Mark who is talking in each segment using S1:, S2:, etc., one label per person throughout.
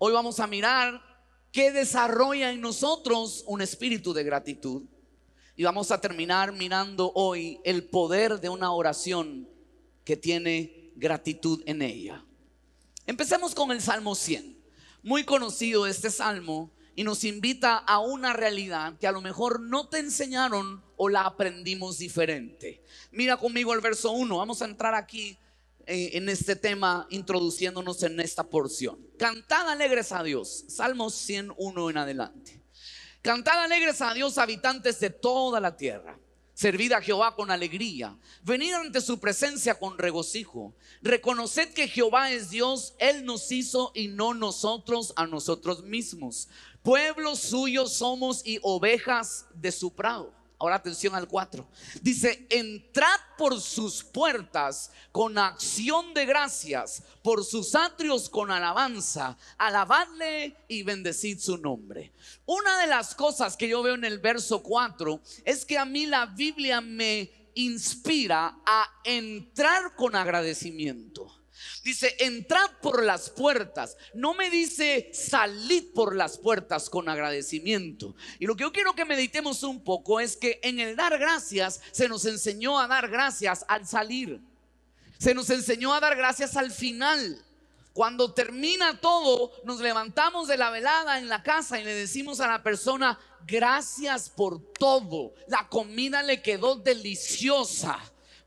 S1: Hoy vamos a mirar qué desarrolla en nosotros un espíritu de gratitud. Y vamos a terminar mirando hoy el poder de una oración que tiene gratitud en ella. Empecemos con el Salmo 100. Muy conocido este salmo y nos invita a una realidad que a lo mejor no te enseñaron o la aprendimos diferente. Mira conmigo el verso 1, vamos a entrar aquí eh, en este tema introduciéndonos en esta porción. Cantad alegres a Dios, Salmos 101 en adelante. Cantad alegres a Dios, habitantes de toda la tierra. Servid a Jehová con alegría. Venid ante su presencia con regocijo. Reconoced que Jehová es Dios. Él nos hizo y no nosotros a nosotros mismos. pueblos suyos somos y ovejas de su prado. Ahora atención al 4. Dice, entrad por sus puertas con acción de gracias, por sus atrios con alabanza, alabadle y bendecid su nombre. Una de las cosas que yo veo en el verso 4 es que a mí la Biblia me inspira a entrar con agradecimiento. Dice, entrad por las puertas. No me dice, salid por las puertas con agradecimiento. Y lo que yo quiero que meditemos un poco es que en el dar gracias se nos enseñó a dar gracias al salir. Se nos enseñó a dar gracias al final. Cuando termina todo, nos levantamos de la velada en la casa y le decimos a la persona, gracias por todo. La comida le quedó deliciosa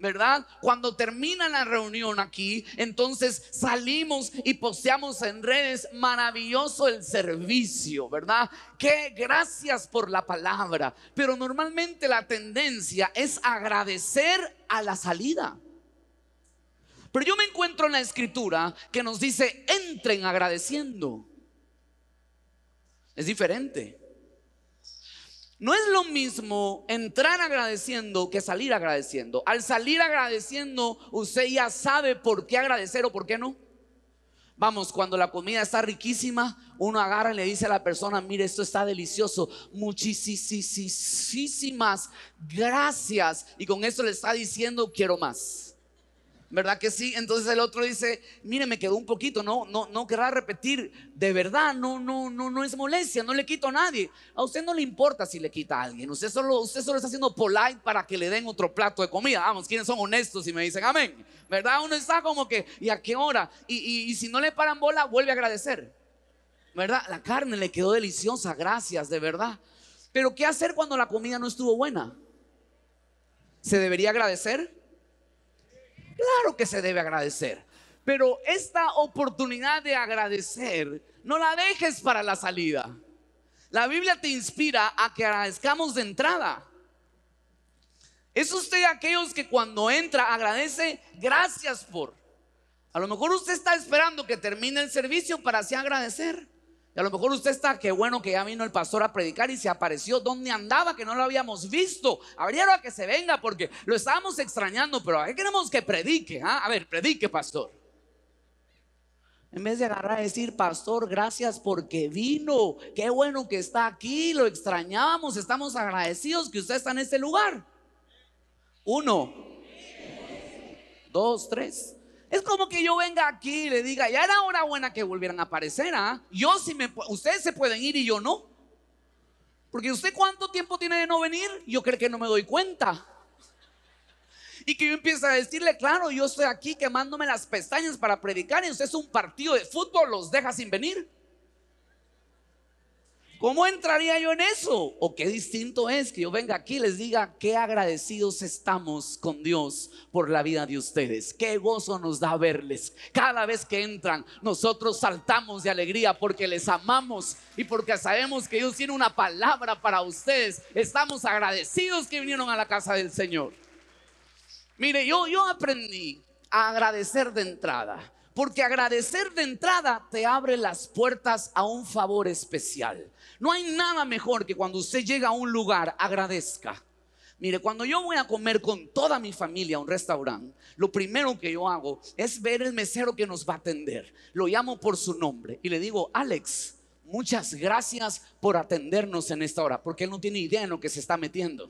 S1: ¿verdad? Cuando termina la reunión aquí, entonces salimos y posteamos en redes, maravilloso el servicio, ¿verdad? Que gracias por la palabra, pero normalmente la tendencia es agradecer a la salida. Pero yo me encuentro en la escritura que nos dice, entren agradeciendo. Es diferente. No es lo mismo entrar agradeciendo que salir agradeciendo. Al salir agradeciendo, usted ya sabe por qué agradecer o por qué no. Vamos, cuando la comida está riquísima, uno agarra y le dice a la persona, mire, esto está delicioso, muchísimas gracias. Y con eso le está diciendo, quiero más. ¿Verdad que sí? Entonces el otro dice, mire, me quedó un poquito, no, no, no querrá repetir. De verdad, no, no, no, no es molestia, no le quito a nadie. A usted no le importa si le quita a alguien. Usted solo, usted solo está haciendo polite para que le den otro plato de comida. Vamos, quienes son honestos y me dicen amén. ¿Verdad? Uno está como que, ¿y a qué hora? Y, y si no le paran bola, vuelve a agradecer. ¿Verdad? La carne le quedó deliciosa, gracias, de verdad. Pero ¿qué hacer cuando la comida no estuvo buena? ¿Se debería agradecer? Claro que se debe agradecer, pero esta oportunidad de agradecer no la dejes para la salida. La Biblia te inspira a que agradezcamos de entrada. Es usted aquellos que cuando entra agradece gracias por. A lo mejor usted está esperando que termine el servicio para así agradecer. Y a lo mejor usted está, qué bueno que ya vino el pastor a predicar y se apareció donde andaba, que no lo habíamos visto. Abrieron a que se venga porque lo estábamos extrañando, pero qué queremos que predique. Ah? A ver, predique, pastor. En vez de agarrar a decir, pastor, gracias porque vino. Qué bueno que está aquí, lo extrañábamos, estamos agradecidos que usted está en este lugar. Uno, dos, tres. Es como que yo venga aquí y le diga, ya era hora buena que volvieran a aparecer, ¿ah? Yo si me, ustedes se pueden ir y yo no. Porque usted cuánto tiempo tiene de no venir, yo creo que no me doy cuenta. Y que yo empiece a decirle, claro, yo estoy aquí quemándome las pestañas para predicar y usted es un partido de fútbol, los deja sin venir. ¿Cómo entraría yo en eso? ¿O qué distinto es que yo venga aquí y les diga qué agradecidos estamos con Dios por la vida de ustedes? Qué gozo nos da verles. Cada vez que entran, nosotros saltamos de alegría porque les amamos y porque sabemos que Dios tiene una palabra para ustedes. Estamos agradecidos que vinieron a la casa del Señor. Mire, yo, yo aprendí a agradecer de entrada. Porque agradecer de entrada te abre las puertas a un favor especial. No hay nada mejor que cuando usted llega a un lugar, agradezca. Mire, cuando yo voy a comer con toda mi familia a un restaurante, lo primero que yo hago es ver el mesero que nos va a atender. Lo llamo por su nombre y le digo, Alex, muchas gracias por atendernos en esta hora, porque él no tiene idea en lo que se está metiendo.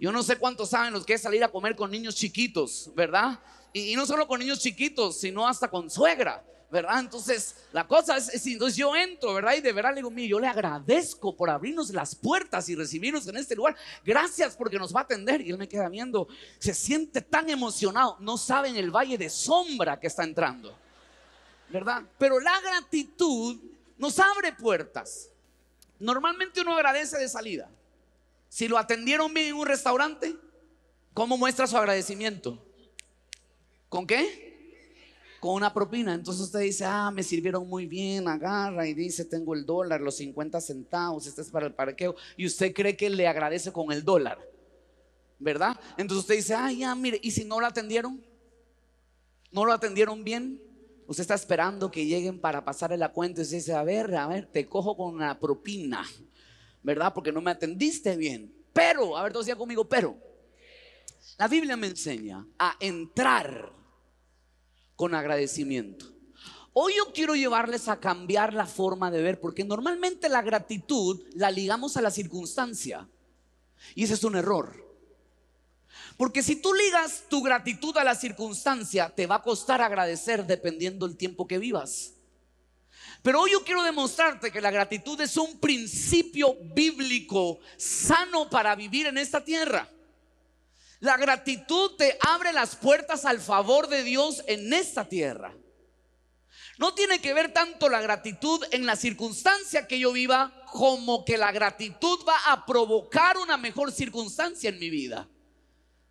S1: Yo no sé cuántos saben los que es salir a comer con niños chiquitos, ¿verdad? Y, no solo con niños chiquitos, sino hasta con suegra, ¿verdad? Entonces, la cosa es, si entonces yo entro, ¿verdad? Y de verdad le digo, mire, yo le agradezco por abrirnos las puertas y recibirnos en este lugar. Gracias porque nos va a atender. Y él me queda viendo, se siente tan emocionado, no sabe en el valle de sombra que está entrando, ¿verdad? Pero la gratitud nos abre puertas. Normalmente uno agradece de salida. Si lo atendieron bien en un restaurante, ¿cómo muestra su agradecimiento? ¿Con qué? Con una propina. Entonces usted dice, ah, me sirvieron muy bien, agarra y dice, tengo el dólar, los 50 centavos, este es para el parqueo. Y usted cree que le agradece con el dólar, ¿verdad? Entonces usted dice, ah, ya, mire, ¿y si no lo atendieron? ¿No lo atendieron bien? Usted está esperando que lleguen para pasarle la cuenta y usted dice, a ver, a ver, te cojo con la propina, ¿verdad? Porque no me atendiste bien. Pero, a ver, todos conmigo, pero. La Biblia me enseña a entrar con agradecimiento. Hoy yo quiero llevarles a cambiar la forma de ver, porque normalmente la gratitud la ligamos a la circunstancia. Y ese es un error. Porque si tú ligas tu gratitud a la circunstancia, te va a costar agradecer dependiendo el tiempo que vivas. Pero hoy yo quiero demostrarte que la gratitud es un principio bíblico sano para vivir en esta tierra. La gratitud te abre las puertas al favor de Dios en esta tierra. No tiene que ver tanto la gratitud en la circunstancia que yo viva como que la gratitud va a provocar una mejor circunstancia en mi vida.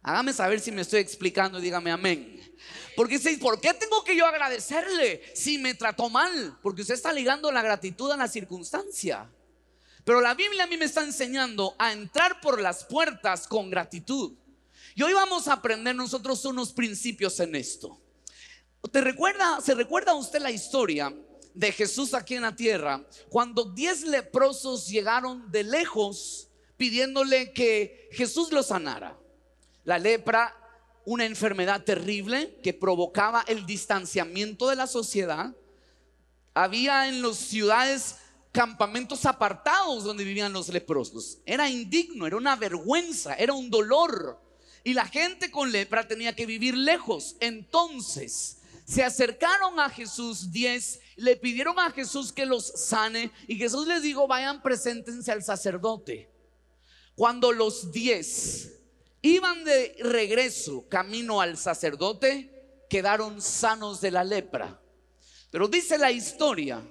S1: Hágame saber si me estoy explicando y dígame amén. Porque dice, ¿por qué tengo que yo agradecerle si me trató mal? Porque usted está ligando la gratitud a la circunstancia. Pero la Biblia a mí me está enseñando a entrar por las puertas con gratitud. Y hoy vamos a aprender nosotros unos principios en esto. ¿Te recuerda, se recuerda usted la historia de Jesús aquí en la tierra, cuando diez leprosos llegaron de lejos pidiéndole que Jesús los sanara. La lepra, una enfermedad terrible que provocaba el distanciamiento de la sociedad. Había en las ciudades campamentos apartados donde vivían los leprosos. Era indigno, era una vergüenza, era un dolor y la gente con lepra tenía que vivir lejos. Entonces se acercaron a Jesús 10, le pidieron a Jesús que los sane y Jesús les dijo, vayan, preséntense al sacerdote. Cuando los 10 iban de regreso camino al sacerdote, quedaron sanos de la lepra. Pero dice la historia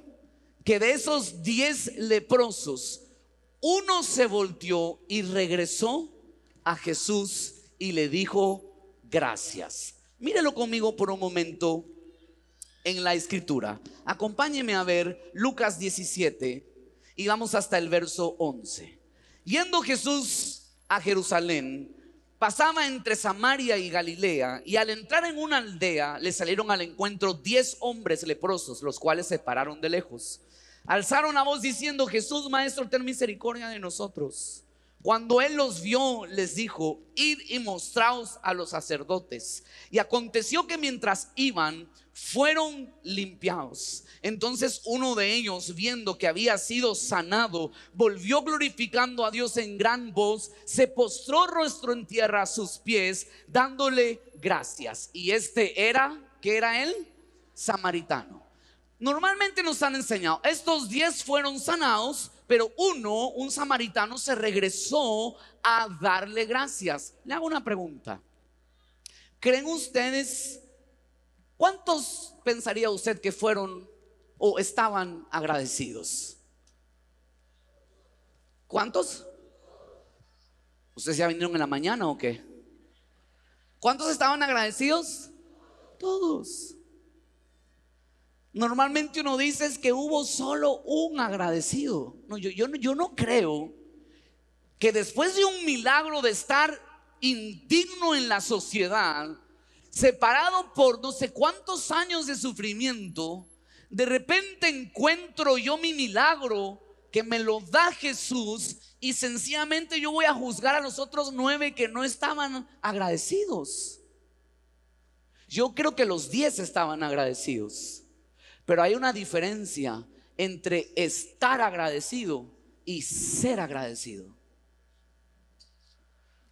S1: que de esos 10 leprosos, uno se volteó y regresó a Jesús y le dijo gracias. Mírelo conmigo por un momento en la escritura. Acompáñeme a ver Lucas 17 y vamos hasta el verso 11. Yendo Jesús a Jerusalén, pasaba entre Samaria y Galilea, y al entrar en una aldea le salieron al encuentro diez hombres leprosos, los cuales se pararon de lejos. Alzaron la voz diciendo, Jesús, Maestro, ten misericordia de nosotros. Cuando él los vio, les dijo, id y mostraos a los sacerdotes. Y aconteció que mientras iban, fueron limpiados. Entonces uno de ellos, viendo que había sido sanado, volvió glorificando a Dios en gran voz, se postró rostro en tierra a sus pies, dándole gracias. Y este era, ¿qué era él? Samaritano. Normalmente nos han enseñado, estos diez fueron sanados, pero uno, un samaritano, se regresó a darle gracias. Le hago una pregunta. ¿Creen ustedes cuántos pensaría usted que fueron o estaban agradecidos? ¿Cuántos? ¿Ustedes ya vinieron en la mañana o qué? ¿Cuántos estaban agradecidos? Todos. Normalmente uno dice es que hubo solo un agradecido. No, yo, yo, yo no creo que después de un milagro de estar indigno en la sociedad, separado por no sé cuántos años de sufrimiento, de repente encuentro yo mi milagro que me lo da Jesús y sencillamente yo voy a juzgar a los otros nueve que no estaban agradecidos. Yo creo que los diez estaban agradecidos. Pero hay una diferencia entre estar agradecido y ser agradecido.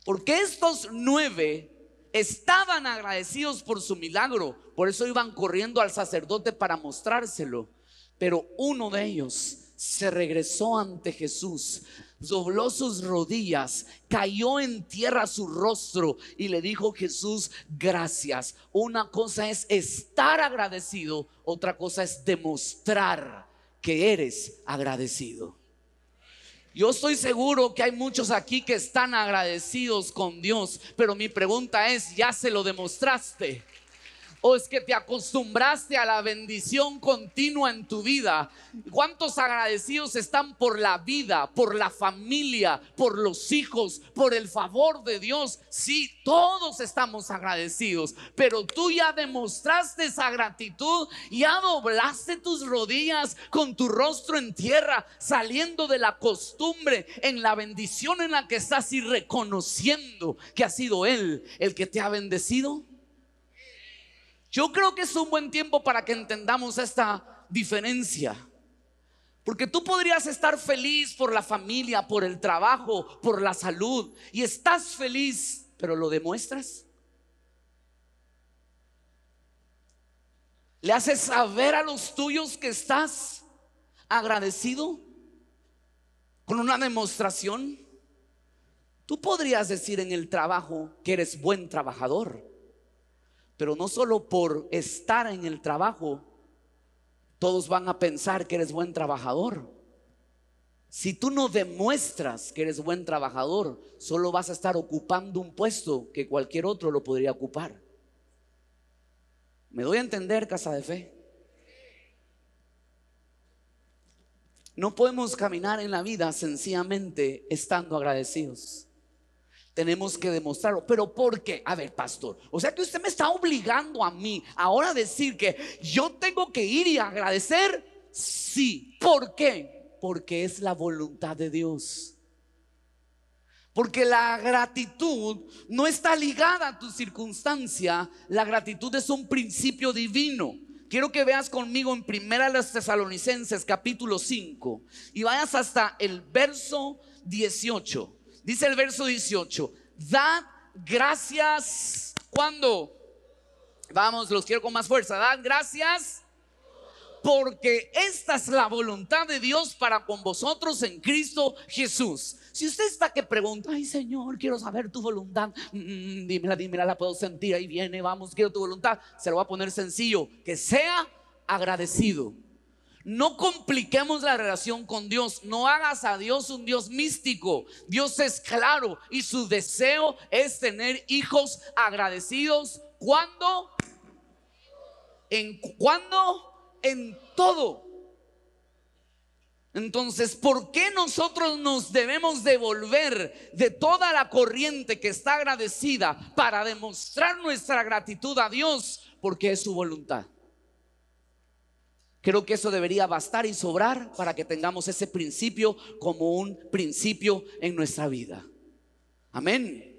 S1: Porque estos nueve estaban agradecidos por su milagro, por eso iban corriendo al sacerdote para mostrárselo. Pero uno de ellos se regresó ante Jesús dobló sus rodillas, cayó en tierra su rostro y le dijo Jesús, gracias. Una cosa es estar agradecido, otra cosa es demostrar que eres agradecido. Yo estoy seguro que hay muchos aquí que están agradecidos con Dios, pero mi pregunta es, ¿ya se lo demostraste? o es que te acostumbraste a la bendición continua en tu vida. ¿Cuántos agradecidos están por la vida, por la familia, por los hijos, por el favor de Dios? Sí, todos estamos agradecidos, pero tú ya demostraste esa gratitud, ya doblaste tus rodillas con tu rostro en tierra, saliendo de la costumbre, en la bendición en la que estás y reconociendo que ha sido Él el que te ha bendecido. Yo creo que es un buen tiempo para que entendamos esta diferencia. Porque tú podrías estar feliz por la familia, por el trabajo, por la salud, y estás feliz, pero ¿lo demuestras? ¿Le haces saber a los tuyos que estás agradecido con una demostración? Tú podrías decir en el trabajo que eres buen trabajador pero no solo por estar en el trabajo, todos van a pensar que eres buen trabajador. Si tú no demuestras que eres buen trabajador, solo vas a estar ocupando un puesto que cualquier otro lo podría ocupar. ¿Me doy a entender, casa de fe? No podemos caminar en la vida sencillamente estando agradecidos. Tenemos que demostrarlo. Pero ¿por qué? A ver, pastor. O sea que usted me está obligando a mí ahora a decir que yo tengo que ir y agradecer. Sí. ¿Por qué? Porque es la voluntad de Dios. Porque la gratitud no está ligada a tu circunstancia. La gratitud es un principio divino. Quiero que veas conmigo en Primera de los Tesalonicenses capítulo 5 y vayas hasta el verso 18. Dice el verso 18, da gracias cuando. Vamos, los quiero con más fuerza. dan gracias porque esta es la voluntad de Dios para con vosotros en Cristo Jesús. Si usted está que pregunta, ay Señor, quiero saber tu voluntad, mm, mm, mm, dímela, dímela, la puedo sentir, ahí viene, vamos, quiero tu voluntad, se lo va a poner sencillo, que sea agradecido. No compliquemos la relación con Dios. No hagas a Dios un Dios místico. Dios es claro y su deseo es tener hijos agradecidos. ¿Cuándo? ¿En cuándo? En todo. Entonces, ¿por qué nosotros nos debemos devolver de toda la corriente que está agradecida para demostrar nuestra gratitud a Dios? Porque es su voluntad. Creo que eso debería bastar y sobrar para que tengamos ese principio como un principio en nuestra vida. Amén.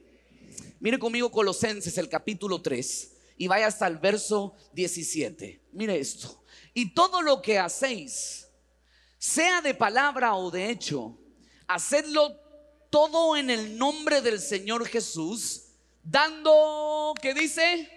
S1: Mire conmigo Colosenses el capítulo 3 y vaya hasta el verso 17. Mire esto. Y todo lo que hacéis, sea de palabra o de hecho, hacedlo todo en el nombre del Señor Jesús, dando, ¿qué dice?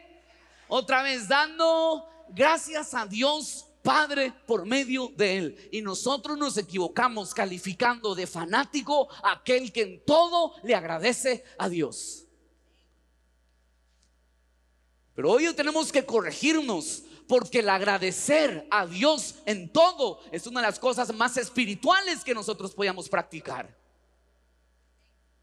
S1: Otra vez, dando gracias a Dios Padre por medio de Él. Y nosotros nos equivocamos calificando de fanático a aquel que en todo le agradece a Dios. Pero hoy tenemos que corregirnos porque el agradecer a Dios en todo es una de las cosas más espirituales que nosotros podíamos practicar.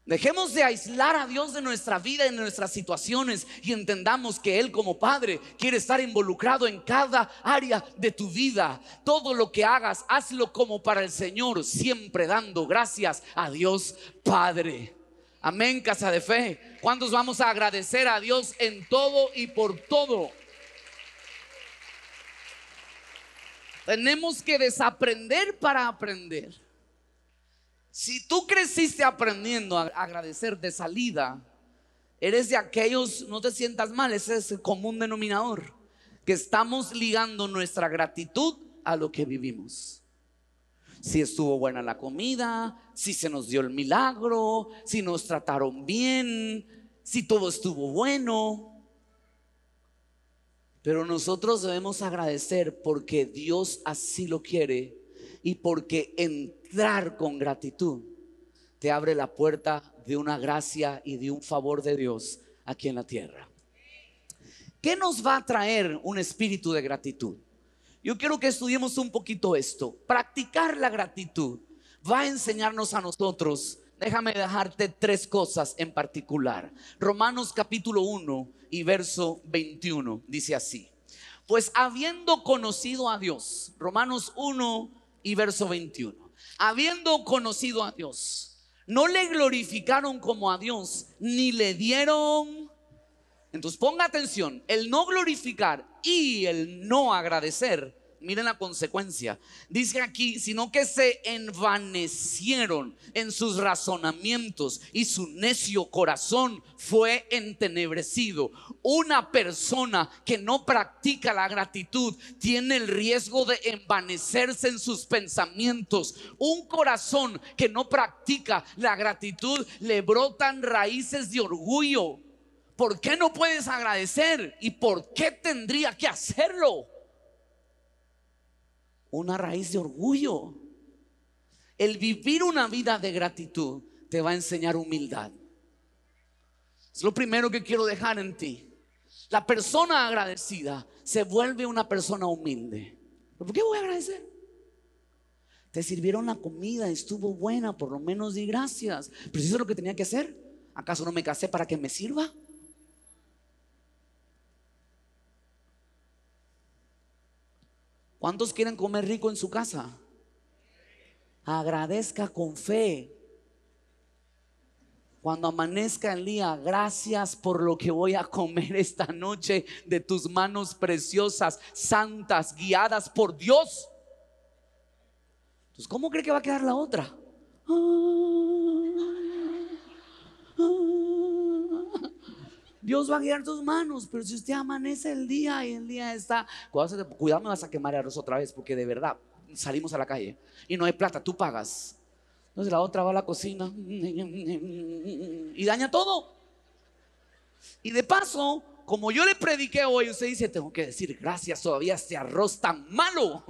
S1: Dejemos de aislar a Dios de nuestra vida y de nuestras situaciones y entendamos que Él como Padre quiere estar involucrado en cada área de tu vida. Todo lo que hagas, hazlo como para el Señor, siempre dando gracias a Dios Padre. Amén, casa de fe. ¿Cuántos vamos a agradecer a Dios en todo y por todo? Tenemos que desaprender para aprender. Si tú creciste aprendiendo a agradecer de salida, eres de aquellos, no te sientas mal, ese es el común denominador, que estamos ligando nuestra gratitud a lo que vivimos. Si estuvo buena la comida, si se nos dio el milagro, si nos trataron bien, si todo estuvo bueno. Pero nosotros debemos agradecer porque Dios así lo quiere y porque en con gratitud, te abre la puerta de una gracia y de un favor de Dios aquí en la tierra. ¿Qué nos va a traer un espíritu de gratitud? Yo quiero que estudiemos un poquito esto. Practicar la gratitud va a enseñarnos a nosotros. Déjame dejarte tres cosas en particular. Romanos capítulo 1 y verso 21 dice así. Pues habiendo conocido a Dios, Romanos 1 y verso 21 habiendo conocido a Dios, no le glorificaron como a Dios, ni le dieron... Entonces ponga atención, el no glorificar y el no agradecer Miren la consecuencia. Dice aquí, sino que se envanecieron en sus razonamientos y su necio corazón fue entenebrecido. Una persona que no practica la gratitud tiene el riesgo de envanecerse en sus pensamientos. Un corazón que no practica la gratitud le brotan raíces de orgullo. ¿Por qué no puedes agradecer? ¿Y por qué tendría que hacerlo? una raíz de orgullo. El vivir una vida de gratitud te va a enseñar humildad. Es lo primero que quiero dejar en ti. La persona agradecida se vuelve una persona humilde. ¿Por qué voy a agradecer? Te sirvieron la comida, estuvo buena, por lo menos di gracias. Pero si eso es lo que tenía que hacer, ¿acaso no me casé para que me sirva? ¿Cuántos quieren comer rico en su casa? Agradezca con fe. Cuando amanezca el día, gracias por lo que voy a comer esta noche de tus manos preciosas, santas, guiadas por Dios. Entonces, pues, ¿cómo cree que va a quedar la otra? Ah, ah. Dios va a guiar tus manos, pero si usted amanece el día y el día está, cuidado, me vas a quemar arroz otra vez, porque de verdad salimos a la calle y no hay plata, tú pagas. Entonces la otra va a la cocina y daña todo. Y de paso, como yo le prediqué hoy, usted dice, tengo que decir gracias todavía este arroz tan malo.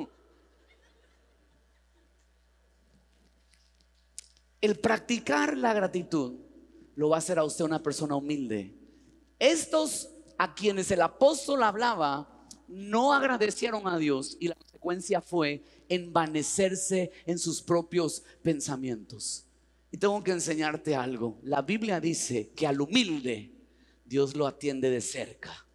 S1: El practicar la gratitud lo va a hacer a usted una persona humilde, estos a quienes el apóstol hablaba no agradecieron a Dios y la consecuencia fue envanecerse en sus propios pensamientos. Y tengo que enseñarte algo. La Biblia dice que al humilde Dios lo atiende de cerca,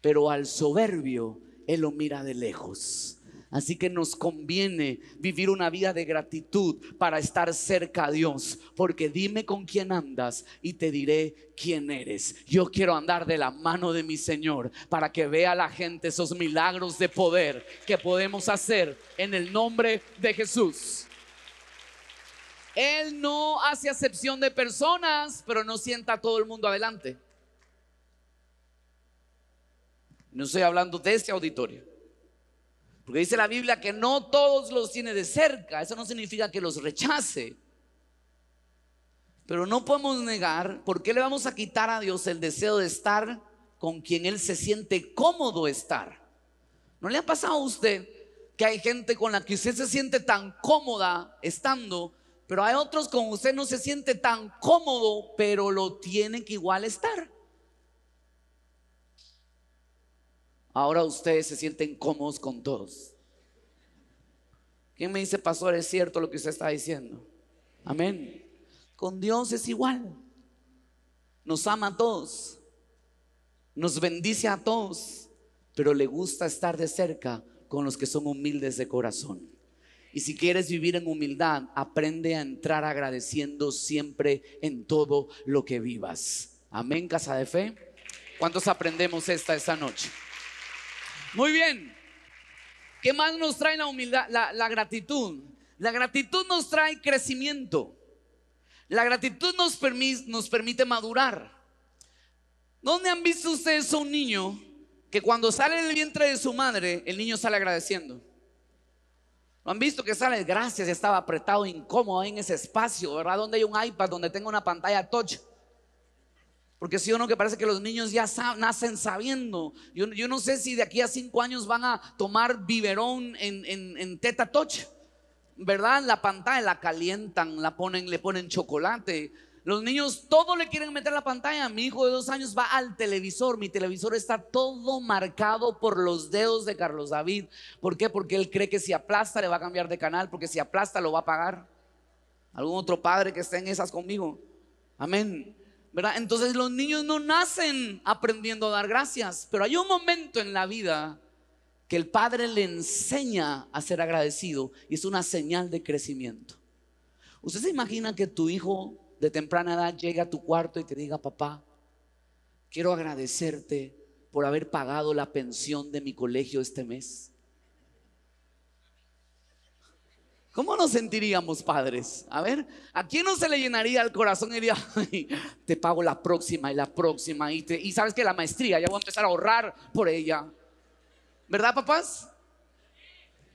S1: pero al soberbio Él lo mira de lejos. Así que nos conviene vivir una vida de gratitud para estar cerca a Dios, porque dime con quién andas y te diré quién eres. Yo quiero andar de la mano de mi Señor para que vea la gente esos milagros de poder que podemos hacer en el nombre de Jesús. Él no hace acepción de personas, pero no sienta a todo el mundo adelante. No estoy hablando de este auditorio. Porque dice la Biblia que no todos los tiene de cerca. Eso no significa que los rechace. Pero no podemos negar por qué le vamos a quitar a Dios el deseo de estar con quien Él se siente cómodo estar. ¿No le ha pasado a usted que hay gente con la que usted se siente tan cómoda estando, pero hay otros con usted no se siente tan cómodo, pero lo tiene que igual estar? Ahora ustedes se sienten cómodos con todos. ¿Quién me dice, pastor, es cierto lo que usted está diciendo? Amén. Con Dios es igual. Nos ama a todos. Nos bendice a todos. Pero le gusta estar de cerca con los que son humildes de corazón. Y si quieres vivir en humildad, aprende a entrar agradeciendo siempre en todo lo que vivas. Amén, casa de fe. ¿Cuántos aprendemos esta esta noche? Muy bien. ¿Qué más nos trae la humildad? La, gratitud. La gratitud nos trae crecimiento. La gratitud nos, nos permite madurar. ¿Dónde han visto ustedes a un niño que cuando sale del vientre de su madre, el niño sale agradeciendo? ¿No han visto que sale? Gracias, estaba apretado, incómodo en ese espacio, ¿verdad? Donde hay un iPad, donde tengo una pantalla touch. Porque si sí o no, que parece que los niños ya nacen sabiendo. Yo, no sé si de aquí a cinco años van a tomar biberón en, en, en teta touch, ¿verdad? La pantalla la calientan, la ponen, le ponen chocolate. Los niños todo le quieren meter la pantalla. Mi hijo de dos años va al televisor. Mi televisor está todo marcado por los dedos de Carlos David. ¿Por qué? Porque él cree que si aplasta le va a cambiar de canal, porque si aplasta lo va a pagar. ¿Algún otro padre que esté en esas conmigo? Amén. Entonces los niños no nacen aprendiendo a dar gracias, pero hay un momento en la vida que el padre le enseña a ser agradecido y es una señal de crecimiento. ¿Usted se imagina que tu hijo de temprana edad llega a tu cuarto y te diga, papá, quiero agradecerte por haber pagado la pensión de mi colegio este mes? ¿Cómo nos sentiríamos padres? A ver, ¿a quién no se le llenaría el corazón y diría, te pago la próxima y la próxima? Y, te, sabes que la maestría, ya voy a empezar a ahorrar por ella. ¿Verdad, papás?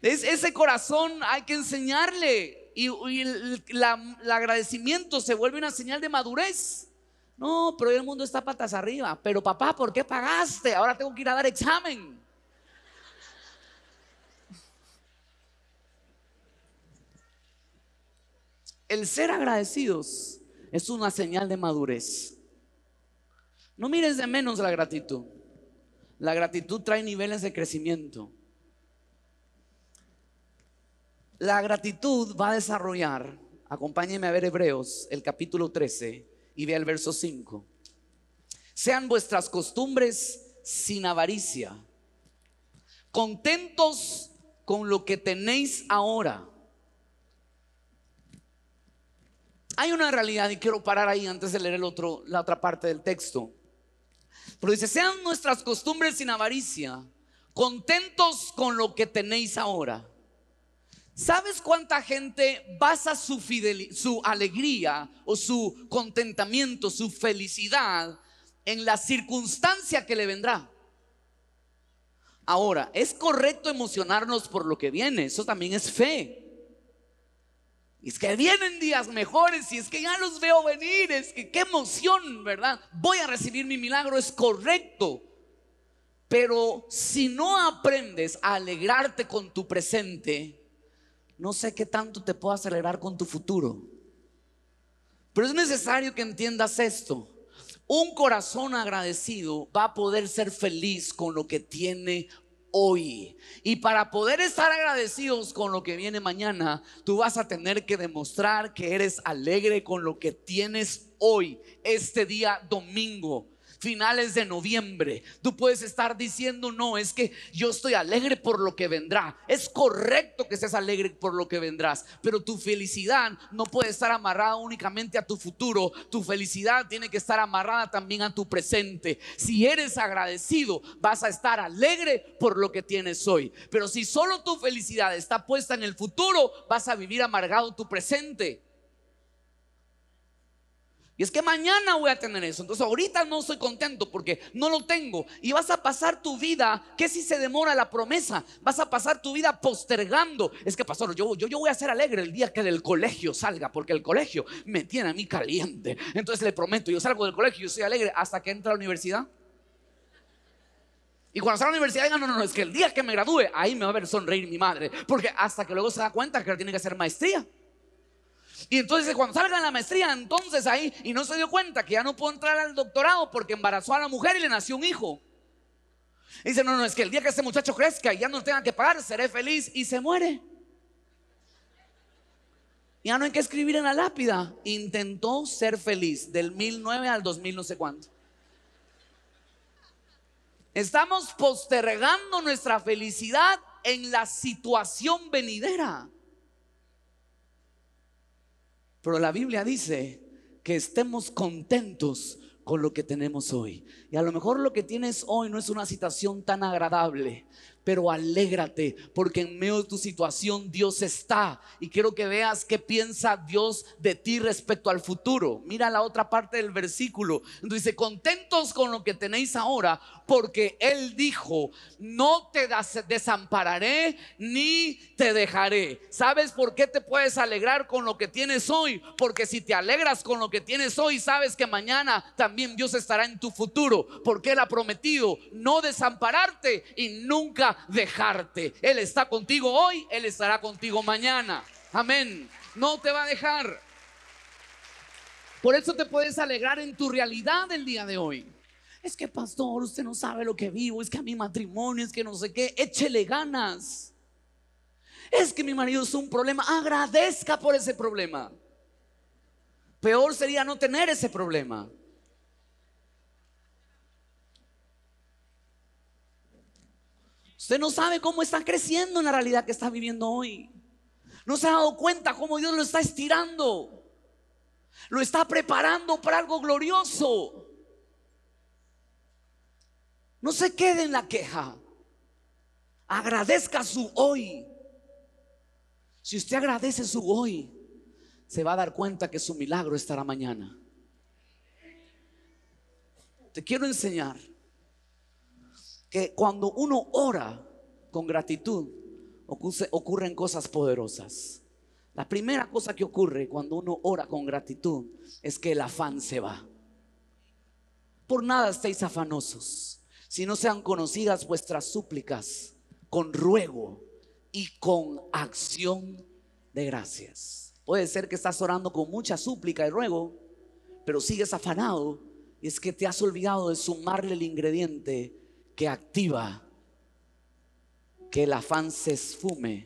S1: ese corazón hay que enseñarle y, el, el agradecimiento se vuelve una señal de madurez. No, pero el mundo está patas arriba. Pero papá, ¿por qué pagaste? Ahora tengo que ir a dar examen. El ser agradecidos es una señal de madurez. No mires de menos la gratitud. La gratitud trae niveles de crecimiento. La gratitud va a desarrollar, acompáñenme a ver Hebreos, el capítulo 13 y vea el verso 5. Sean vuestras costumbres sin avaricia, contentos con lo que tenéis ahora Hay una realidad y quiero parar ahí antes de leer el otro, la otra parte del texto. Pero dice, sean nuestras costumbres sin avaricia, contentos con lo que tenéis ahora. ¿Sabes cuánta gente basa su, su alegría o su contentamiento, su felicidad en la circunstancia que le vendrá? Ahora, es correcto emocionarnos por lo que viene, eso también es fe. Es que vienen días mejores y es que ya los veo venir, es que qué emoción, ¿verdad? Voy a recibir mi milagro, es correcto. Pero si no aprendes a alegrarte con tu presente, no sé qué tanto te puedo alegrar con tu futuro. Pero es necesario que entiendas esto. Un corazón agradecido va a poder ser feliz con lo que tiene hoy. Y para poder estar agradecidos con lo que viene mañana, tú vas a tener que demostrar que eres alegre con lo que tienes hoy, este día domingo finales de noviembre. Tú puedes estar diciendo, no, es que yo estoy alegre por lo que vendrá. Es correcto que seas alegre por lo que vendrás, pero tu felicidad no puede estar amarrada únicamente a tu futuro. Tu felicidad tiene que estar amarrada también a tu presente. Si eres agradecido, vas a estar alegre por lo que tienes hoy. Pero si solo tu felicidad está puesta en el futuro, vas a vivir amargado tu presente. Y es que mañana voy a tener eso. Entonces ahorita no soy contento porque no lo tengo. Y vas a pasar tu vida, que si se demora la promesa? Vas a pasar tu vida postergando. Es que, pastor, yo, yo, yo voy a ser alegre el día que del colegio salga, porque el colegio me tiene a mí caliente. Entonces le prometo, yo salgo del colegio y yo soy alegre hasta que entre a la universidad. Y cuando salga a la universidad, digan no, no, no, es que el día que me gradúe, ahí me va a ver sonreír mi madre. Porque hasta que luego se da cuenta que tiene que hacer maestría. Y entonces cuando salga de la maestría, entonces ahí, y no se dio cuenta que ya no pudo entrar al doctorado porque embarazó a la mujer y le nació un hijo. dice, no, no, es que el día que este muchacho crezca y ya no tenga que pagar, seré feliz y se muere. Ya no hay que escribir en la lápida. Intentó ser feliz del 1009 al 2000 no sé cuánto. Estamos postergando nuestra felicidad en la situación venidera. Pero la Biblia dice que estemos contentos con lo que tenemos hoy. Y a lo mejor lo que tienes hoy no es una situación tan agradable, pero alégrate, porque en medio de tu situación Dios está. Y quiero que veas qué piensa Dios de ti respecto al futuro. Mira la otra parte del versículo. dice, contentos con lo que tenéis ahora, porque Él dijo, no te desampararé ni te dejaré. ¿Sabes por qué te puedes alegrar con lo que tienes hoy? Porque si te alegras con lo que tienes hoy, sabes que mañana también Dios estará en tu futuro, porque Él ha prometido no desampararte y nunca dejarte. Él está contigo hoy, Él estará contigo mañana. Amén. No te va a dejar. Por eso te puedes alegrar en tu realidad el día de hoy. Es que, pastor, usted no sabe lo que vivo, es que a mi matrimonio, es que no sé qué, échele ganas. Es que mi marido es un problema, agradezca por ese problema. Peor sería no tener ese problema. Usted no sabe cómo está creciendo en la realidad que está viviendo hoy. No se ha dado cuenta cómo Dios lo está estirando. Lo está preparando para algo glorioso. No se quede en la queja. Agradezca su hoy. Si usted agradece su hoy, se va a dar cuenta que su milagro estará mañana. Te quiero enseñar que cuando uno ora con gratitud, ocurren cosas poderosas. La primera cosa que ocurre cuando uno ora con gratitud es que el afán se va. Por nada estéis afanosos, si no sean conocidas vuestras súplicas con ruego y con acción de gracias. Puede ser que estás orando con mucha súplica y ruego, pero sigues afanado y es que te has olvidado de sumarle el ingrediente que activa que el afán se esfume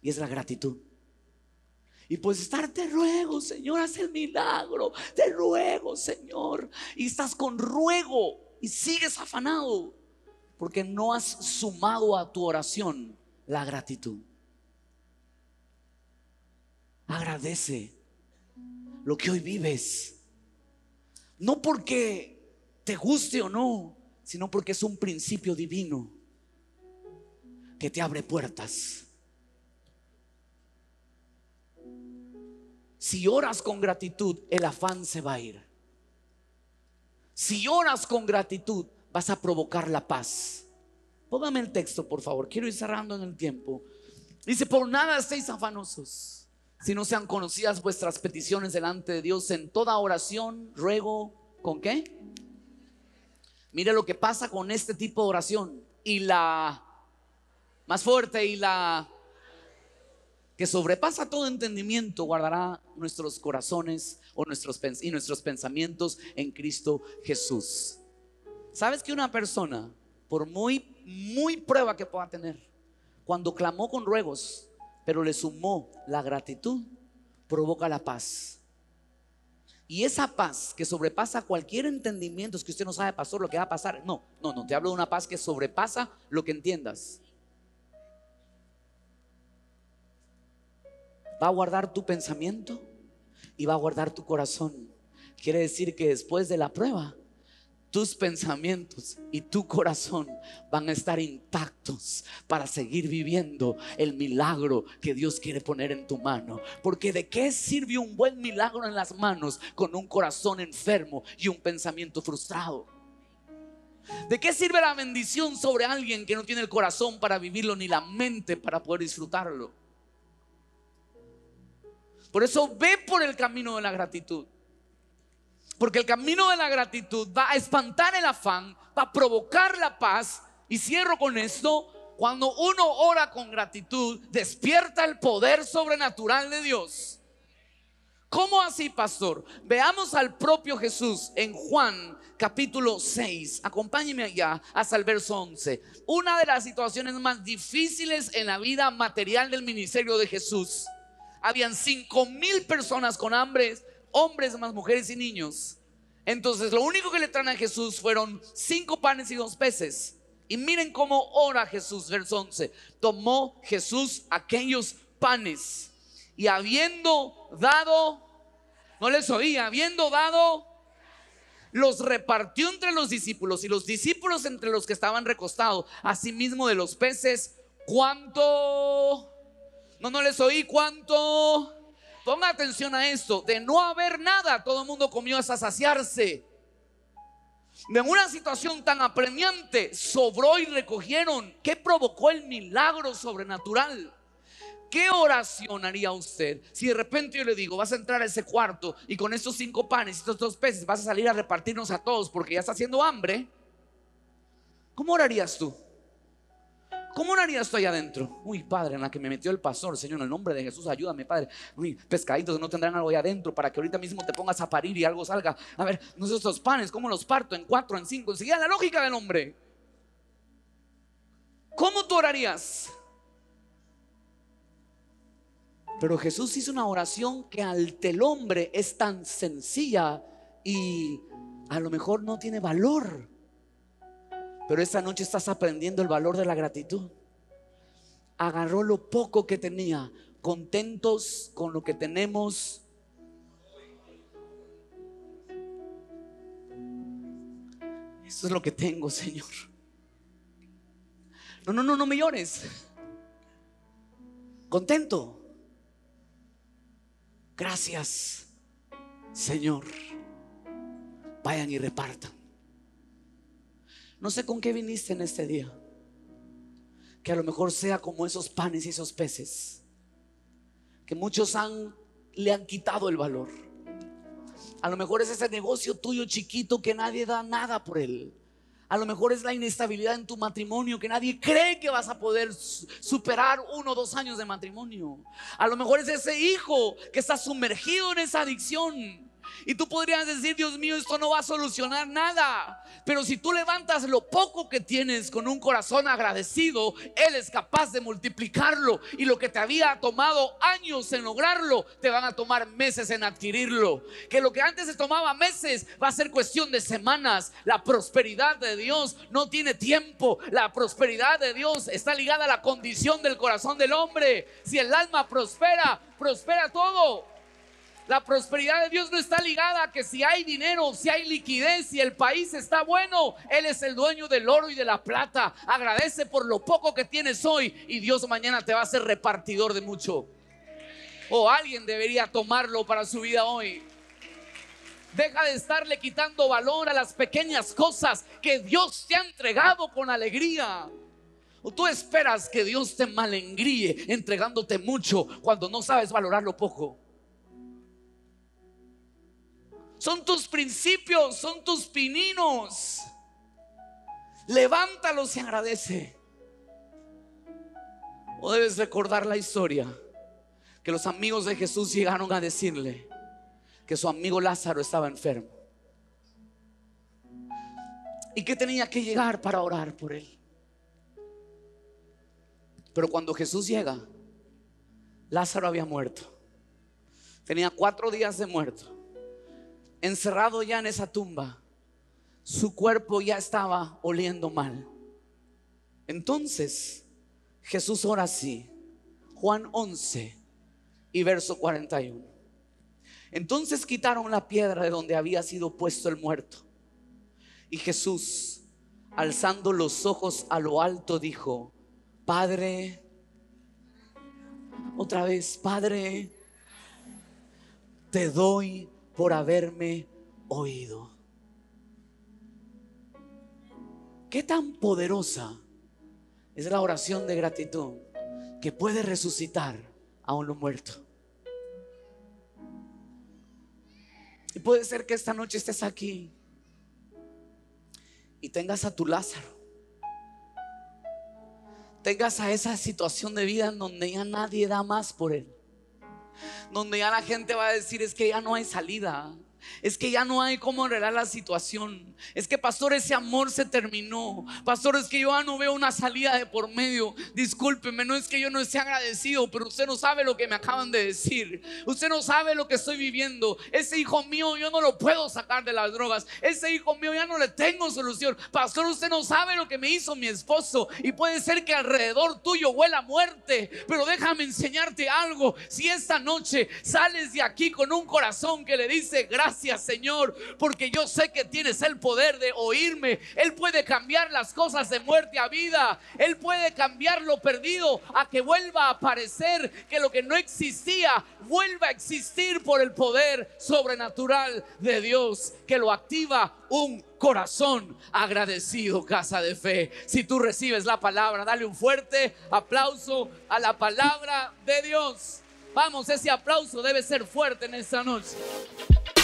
S1: y es la gratitud. Y pues estar, te ruego, Señor, haz el milagro, te ruego, Señor. Y estás con ruego y sigues afanado porque no has sumado a tu oración la gratitud. Agradece lo que hoy vives. No porque te guste o no, sino porque es un principio divino que te abre puertas. Si oras con gratitud, el afán se va a ir. Si oras con gratitud, vas a provocar la paz. Póngame el texto, por favor. Quiero ir cerrando en el tiempo. Dice, por nada estéis afanosos, si no sean conocidas vuestras peticiones delante de Dios en toda oración, ruego, ¿con qué? Mire lo que pasa con este tipo de oración. Y la más fuerte y la que sobrepasa todo entendimiento guardará nuestros corazones o nuestros y nuestros pensamientos en Cristo Jesús. ¿Sabes que una persona, por muy muy prueba que pueda tener, cuando clamó con ruegos, pero le sumó la gratitud, provoca la paz y esa paz que sobrepasa cualquier entendimiento, es que usted no sabe, pastor, lo que va a pasar. No, no, no, te hablo de una paz que sobrepasa lo que entiendas. Va a guardar tu pensamiento y va a guardar tu corazón. Quiere decir que después de la prueba tus pensamientos y tu corazón van a estar intactos para seguir viviendo el milagro que Dios quiere poner en tu mano. Porque de qué sirve un buen milagro en las manos con un corazón enfermo y un pensamiento frustrado. ¿De qué sirve la bendición sobre alguien que no tiene el corazón para vivirlo ni la mente para poder disfrutarlo? Por eso ve por el camino de la gratitud. Porque el camino de la gratitud va a espantar el afán, va a provocar la paz. Y cierro con esto. Cuando uno ora con gratitud, despierta el poder sobrenatural de Dios. ¿Cómo así, pastor? Veamos al propio Jesús en Juan capítulo 6. Acompáñeme allá hasta el verso 11. Una de las situaciones más difíciles en la vida material del ministerio de Jesús. Habían cinco mil personas con hambre hombres más mujeres y niños. Entonces lo único que le traen a Jesús fueron cinco panes y dos peces. Y miren cómo ora Jesús, verso 11. Tomó Jesús aquellos panes y habiendo dado, no les oía, habiendo dado, los repartió entre los discípulos y los discípulos entre los que estaban recostados, asimismo de los peces, cuánto, no, no les oí, cuánto, Ponga atención a esto. De no haber nada, todo el mundo comió hasta saciarse. De una situación tan apremiante, sobró y recogieron. ¿Qué provocó el milagro sobrenatural? ¿Qué oración haría usted si de repente yo le digo, vas a entrar a ese cuarto y con estos cinco panes y estos dos peces vas a salir a repartirnos a todos porque ya está haciendo hambre? ¿Cómo orarías tú? ¿Cómo haría allá adentro? Uy, Padre, en la que me metió el pastor, Señor, en el nombre de Jesús, ayúdame, Padre. Uy, pescaditos no tendrán algo allá adentro para que ahorita mismo te pongas a parir y algo salga. A ver, no sé estos panes, ¿cómo los parto? En cuatro, en cinco, enseguida la lógica del hombre. ¿Cómo tú orarías? Pero Jesús hizo una oración que al tel hombre es tan sencilla y a lo mejor no tiene valor. Pero esta noche estás aprendiendo el valor de la gratitud. Agarró lo poco que tenía, contentos con lo que tenemos. Eso es lo que tengo, Señor. No, no, no, no me llores. Contento. Gracias, Señor. Vayan y repartan. No sé con qué viniste en este día. Que a lo mejor sea como esos panes y esos peces. Que muchos han, le han quitado el valor. A lo mejor es ese negocio tuyo chiquito que nadie da nada por él. A lo mejor es la inestabilidad en tu matrimonio que nadie cree que vas a poder superar uno o dos años de matrimonio. A lo mejor es ese hijo que está sumergido en esa adicción y tú podrías decir, Dios mío, esto no va a solucionar nada. Pero si tú levantas lo poco que tienes con un corazón agradecido, Él es capaz de multiplicarlo. Y lo que te había tomado años en lograrlo, te van a tomar meses en adquirirlo. Que lo que antes se tomaba meses va a ser cuestión de semanas. La prosperidad de Dios no tiene tiempo. La prosperidad de Dios está ligada a la condición del corazón del hombre. Si el alma prospera, prospera todo. La prosperidad de Dios no está ligada a que si hay dinero, si hay liquidez, y el país está bueno, Él es el dueño del oro y de la plata. Agradece por lo poco que tienes hoy y Dios mañana te va a ser repartidor de mucho. O alguien debería tomarlo para su vida hoy. Deja de estarle quitando valor a las pequeñas cosas que Dios te ha entregado con alegría. O tú esperas que Dios te malengríe entregándote mucho cuando no sabes valorar lo poco son tus principios, son tus pininos. Levántalos y agradece. O debes recordar la historia que los amigos de Jesús llegaron a decirle que su amigo Lázaro estaba enfermo. Y que tenía que llegar para orar por él. Pero cuando Jesús llega, Lázaro había muerto. Tenía cuatro días de muerto encerrado ya en esa tumba, su cuerpo ya estaba oliendo mal. Entonces Jesús ora así, Juan 11 y verso 41. Entonces quitaron la piedra de donde había sido puesto el muerto. Y Jesús, alzando los ojos a lo alto, dijo, Padre, otra vez, Padre, te doy por haberme oído. ¿Qué tan poderosa es la oración de gratitud que puede resucitar a uno muerto? Y puede ser que esta noche estés aquí y tengas a tu Lázaro. Tengas a esa situación de vida en donde ya nadie da más por él donde ya la gente va a decir es que ya no hay salida, es que ya no hay cómo arreglar la situación. Es que, pastor, ese amor se terminó. Pastor, es que yo ya no veo una salida de por medio. Discúlpeme, no es que yo no esté agradecido, pero usted no sabe lo que me acaban de decir. Usted no sabe lo que estoy viviendo. Ese hijo mío yo no lo puedo sacar de las drogas. Ese hijo mío ya no le tengo solución. Pastor, usted no sabe lo que me hizo mi esposo. Y puede ser que alrededor tuyo huela muerte. Pero déjame enseñarte algo. Si esta noche sales de aquí con un corazón que le dice gracias gracias Señor, porque yo sé que tienes el poder de oírme. Él puede cambiar las cosas de muerte a vida. Él puede cambiar lo perdido a que vuelva a aparecer, que lo que no existía vuelva a existir por el poder sobrenatural de Dios que lo activa un corazón agradecido, casa de fe. Si tú recibes la palabra, dale un fuerte aplauso a la palabra de Dios. Vamos, ese aplauso debe ser fuerte en esta noche.